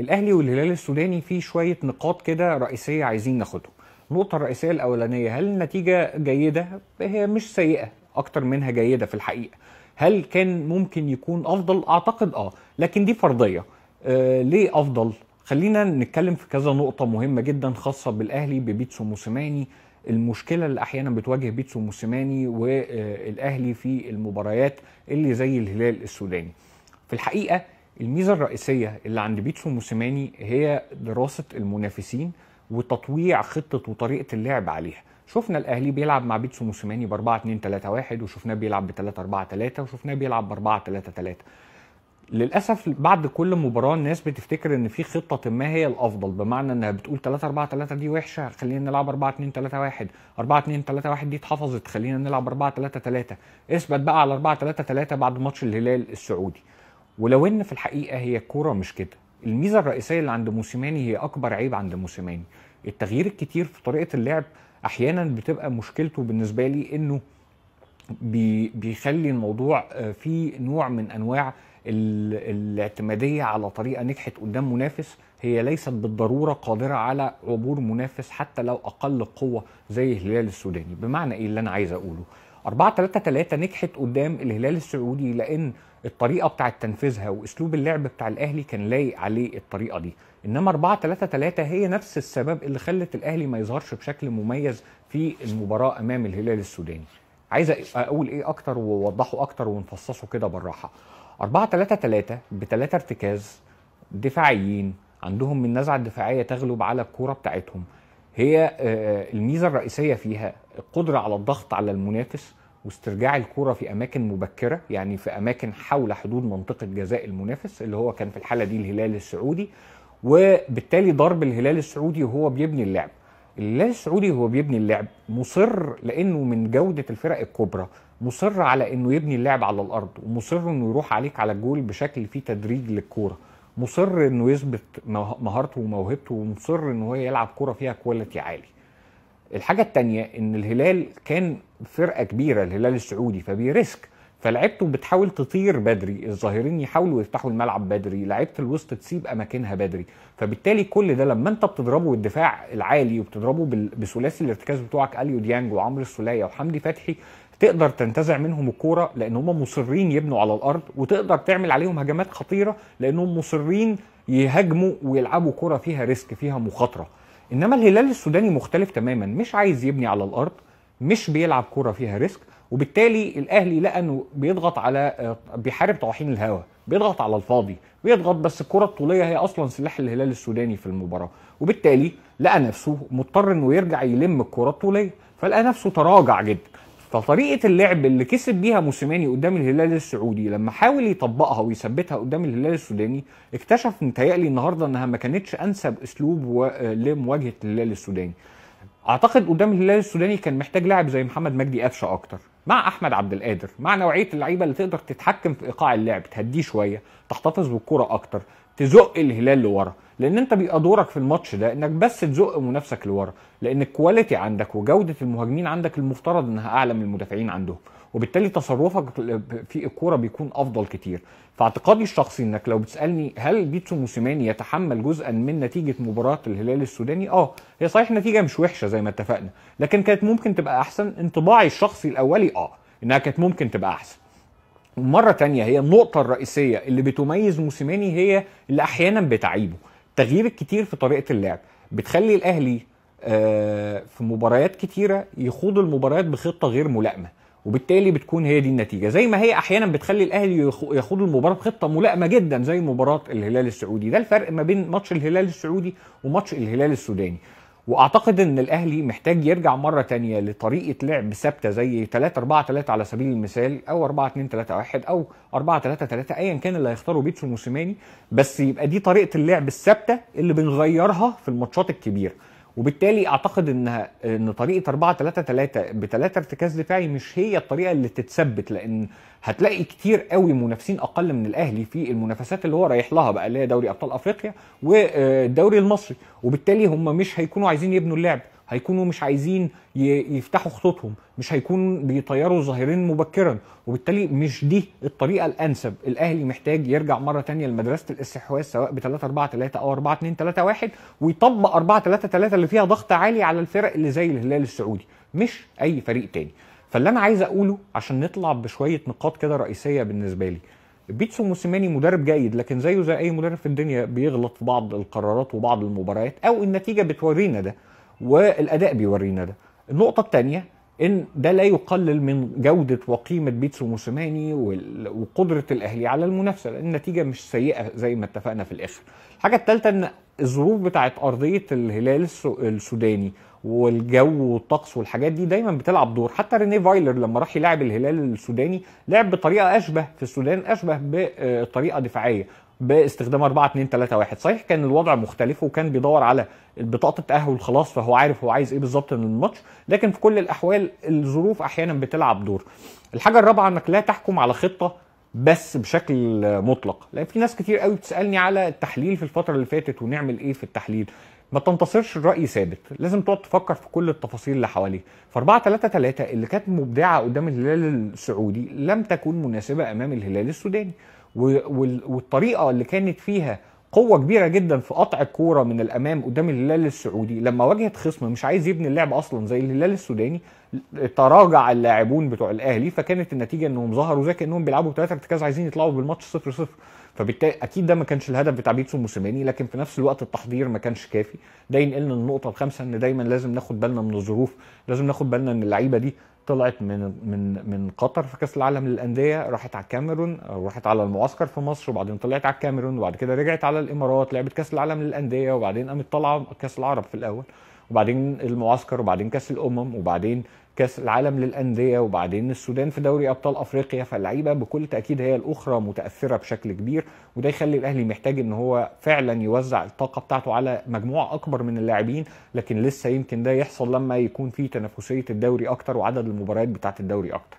الاهلي والهلال السوداني في شويه نقاط كده رئيسيه عايزين ناخدهم النقطه الرئيسيه الاولانيه هل النتيجه جيده هي مش سيئه اكتر منها جيده في الحقيقه هل كان ممكن يكون افضل اعتقد اه لكن دي فرضيه آه ليه افضل خلينا نتكلم في كذا نقطه مهمه جدا خاصه بالاهلي ببيتسو موسيماني المشكله اللي احيانا بتواجه بيتسو موسيماني والاهلي في المباريات اللي زي الهلال السوداني في الحقيقه الميزه الرئيسيه اللي عند بيتسو موسيماني هي دراسه المنافسين وتطويع خطه وطريقه اللعب عليها شفنا الاهلي بيلعب مع بيتسو موسيماني ب 4 2 3 1 وشفناه بيلعب ب 3 4 3 وشفناه بيلعب ب 4 3 3 للاسف بعد كل مباراه الناس بتفتكر ان في خطه ما هي الافضل بمعنى انها بتقول 3 4 3 دي وحشه خلينا نلعب 4 2 3 1 4 2 3 1 دي اتحفظت خلينا نلعب 4 3 3 اثبت بقى على 4 3 3 بعد ماتش الهلال السعودي ولو ان في الحقيقه هي الكوره مش كده الميزه الرئيسيه اللي عند موسيماني هي اكبر عيب عند موسيماني التغيير الكتير في طريقه اللعب احيانا بتبقى مشكلته بالنسبه لي انه بي بيخلي الموضوع آه، فيه نوع من انواع الاعتماديه على طريقه نجحت قدام منافس هي ليست بالضروره قادره على عبور منافس حتى لو اقل قوه زي الهلال السوداني بمعنى ايه اللي انا عايز اقوله 4 3 3 نجحت قدام الهلال السعودي لان الطريقه بتاعه تنفيذها واسلوب اللعب بتاع الاهلي كان لايق عليه الطريقه دي انما 4 3 3 هي نفس السبب اللي خلت الاهلي ما يظهرش بشكل مميز في المباراه امام الهلال السوداني عايز اقول ايه اكتر واوضحه اكتر ونفصصه كده بالراحه 4 3 3 بثلاثه ارتكاز دفاعيين عندهم النزعه الدفاعيه تغلب على الكوره بتاعتهم هي آه، آه، الميزه الرئيسيه فيها القدره على الضغط على المنافس واسترجاع الكره في اماكن مبكره يعني في اماكن حول حدود منطقه جزاء المنافس اللي هو كان في الحاله دي الهلال السعودي وبالتالي ضرب الهلال السعودي وهو بيبني اللعب الهلال السعودي هو بيبني اللعب مصر لانه من جوده الفرق الكبرى مصر على انه يبني اللعب على الارض ومصر انه يروح عليك على الجول بشكل فيه تدريج للكوره مصر انه يثبت مهارته وموهبته ومصر ان هو يلعب كرة فيها كواليتي عالي الحاجة التانية ان الهلال كان فرقة كبيرة الهلال السعودي فبيريسك فلعبته بتحاول تطير بدري الظاهرين يحاولوا يفتحوا الملعب بدري لعيبه الوسط تسيب اماكنها بدري فبالتالي كل ده لما انت بتضربه بالدفاع العالي وبتضربه بثلاثي الارتكاز بتوعك اليو ديانج وعمرو السوليه وحمدي فتحي تقدر تنتزع منهم الكوره لان هم مصرين يبنوا على الارض وتقدر تعمل عليهم هجمات خطيره لانهم مصرين يهاجموا ويلعبوا كره فيها ريسك فيها مخاطره انما الهلال السوداني مختلف تماما مش عايز يبني على الارض مش بيلعب كره فيها ريسك وبالتالي الاهلي لقى انه بيضغط على آه، بيحارب طواحين الهوا بيضغط على الفاضي بيضغط بس الكره الطوليه هي اصلا سلاح الهلال السوداني في المباراه وبالتالي لقى نفسه مضطر انه يرجع يلم الكره الطوليه فلقى نفسه تراجع جدا فطريقه اللعب اللي كسب بيها موسيماني قدام الهلال السعودي لما حاول يطبقها ويثبتها قدام الهلال السوداني اكتشف متهيألي النهارده انها ما كانتش انسب اسلوب و... آه، لمواجهه الهلال السوداني اعتقد قدام الهلال السوداني كان محتاج لاعب زي محمد مجدي قفشه اكتر مع احمد عبد القادر مع نوعيه اللعيبه اللي تقدر تتحكم في ايقاع اللعب تهديه شويه تحتفظ بالكره اكتر تزق الهلال لورا لان انت بيبقى دورك في الماتش ده انك بس تزق منافسك لورا لان الكواليتي عندك وجوده المهاجمين عندك المفترض انها اعلى من المدافعين عندهم وبالتالي تصرفك في الكوره بيكون افضل كتير فاعتقادي الشخصي انك لو بتسالني هل بيتسو موسيماني يتحمل جزءا من نتيجه مباراه الهلال السوداني اه هي صحيح نتيجه مش وحشه زي ما اتفقنا لكن كانت ممكن تبقى احسن انطباعي الشخصي الاولي اه انها كانت ممكن تبقى احسن ومره تانية هي النقطه الرئيسيه اللي بتميز موسيماني هي اللي احيانا بتعيبه التغيير الكتير في طريقه اللعب بتخلي الاهلي آه، في مباريات كتيره يخوض المباريات بخطه غير ملائمه وبالتالي بتكون هي دي النتيجه زي ما هي احيانا بتخلي الاهلي يخوض المباراه بخطه ملائمه جدا زي مباراه الهلال السعودي ده الفرق ما بين ماتش الهلال السعودي وماتش الهلال السوداني واعتقد ان الاهلي محتاج يرجع مره تانية لطريقه لعب ثابته زي 3 4 3 على سبيل المثال او 4 2 3 1 او 4 3 3 ايا كان اللي هيختاره بيتسو موسيماني بس يبقى دي طريقه اللعب الثابته اللي بنغيرها في الماتشات الكبيره وبالتالي اعتقد ان ان طريقه 4 3 3 بثلاثه ارتكاز دفاعي مش هي الطريقه اللي تتثبت لان هتلاقي كتير قوي منافسين اقل من الاهلي في المنافسات اللي هو رايح لها بقى اللي هي دوري ابطال افريقيا والدوري آه، المصري وبالتالي هم مش هيكونوا عايزين يبنوا اللعب هيكونوا مش عايزين يفتحوا خطوطهم مش هيكون بيطيروا ظاهرين مبكرا وبالتالي مش دي الطريقه الانسب الاهلي محتاج يرجع مره تانية لمدرسه الاستحواذ سواء ب 3 4 3 او 4 2 3 1 ويطبق 4 3 3 اللي فيها ضغط عالي على الفرق اللي زي الهلال السعودي مش اي فريق تاني فاللي انا عايز اقوله عشان نطلع بشويه نقاط كده رئيسيه بالنسبه لي بيتسو موسيماني مدرب جيد لكن زيه زي اي مدرب في الدنيا بيغلط في بعض القرارات وبعض المباريات او النتيجه بتورينا ده والاداء بيورينا ده النقطه الثانيه ان ده لا يقلل من جوده وقيمه بيتسو موسيماني وقدره الاهلي على المنافسه لان النتيجه مش سيئه زي ما اتفقنا في الاخر الحاجه الثالثه ان الظروف بتاعت ارضيه الهلال السوداني والجو والطقس والحاجات دي دايما بتلعب دور حتى ريني فايلر لما راح يلعب الهلال السوداني لعب بطريقه اشبه في السودان اشبه بطريقه دفاعيه باستخدام 4 2 3 1 صحيح كان الوضع مختلف وكان بيدور على بطاقه التاهل خلاص فهو عارف هو عايز ايه بالظبط من الماتش لكن في كل الاحوال الظروف احيانا بتلعب دور الحاجه الرابعه انك لا تحكم على خطه بس بشكل مطلق لان في ناس كتير قوي بتسالني على التحليل في الفتره اللي فاتت ونعمل ايه في التحليل ما تنتصرش الراي ثابت لازم تقعد تفكر في كل التفاصيل اللي حواليه ف 4 3 3 اللي كانت مبدعه قدام الهلال السعودي لم تكن مناسبه امام الهلال السوداني والطريقه اللي كانت فيها قوه كبيره جدا في قطع الكوره من الامام قدام الهلال السعودي لما واجهت خصم مش عايز يبني اللعب اصلا زي الهلال السوداني تراجع اللاعبون بتوع الاهلي فكانت النتيجه انهم ظهروا زي كانهم بيلعبوا ثلاثه ارتكاز عايزين يطلعوا بالماتش 0 0 فبالتالي اكيد ده ما كانش الهدف بتاع بيتسو موسيماني لكن في نفس الوقت التحضير ما كانش كافي ده ينقلنا للنقطه الخامسه ان دايما لازم ناخد بالنا من الظروف لازم ناخد بالنا ان اللعيبه دي طلعت من من من قطر في كاس العالم للانديه راحت على الكاميرون راحت على المعسكر في مصر وبعدين طلعت على الكاميرون وبعد كده رجعت على الامارات لعبت كاس العالم للانديه وبعدين قامت طالعه كاس العرب في الاول وبعدين المعسكر وبعدين كاس الامم وبعدين كاس العالم للانديه وبعدين السودان في دوري ابطال افريقيا فاللعيبه بكل تاكيد هي الاخرى متاثره بشكل كبير وده يخلي الاهلي محتاج ان هو فعلا يوزع الطاقه بتاعته على مجموعه اكبر من اللاعبين لكن لسه يمكن ده يحصل لما يكون في تنافسيه الدوري اكتر وعدد المباريات بتاعه الدوري اكتر